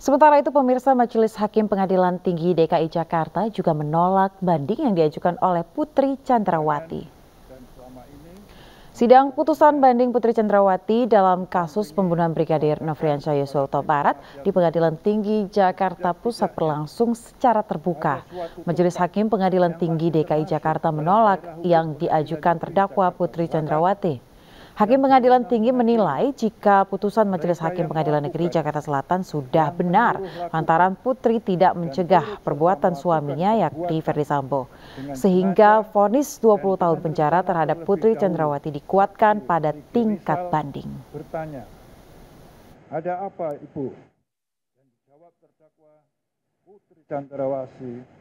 Sementara itu pemirsa Majelis Hakim Pengadilan Tinggi DKI Jakarta juga menolak banding yang diajukan oleh Putri Chandrawati. Sidang putusan banding Putri Chandrawati dalam kasus pembunuhan Brigadir Nofriansyah Yosua Barat di Pengadilan Tinggi Jakarta Pusat berlangsung secara terbuka. Majelis Hakim Pengadilan Tinggi DKI Jakarta menolak yang diajukan terdakwa Putri Chandrawati. Hakim Pengadilan Tinggi menilai jika putusan Majelis Hakim Pengadilan Negeri Jakarta Selatan sudah benar lantaran Putri tidak mencegah perbuatan suaminya yakni Ferdi Sambo. Sehingga vonis 20 tahun penjara terhadap Putri Chandrawati dikuatkan pada tingkat banding. Bertanya, ada apa Ibu? Dan dijawab terdakwa Putri Chandrawati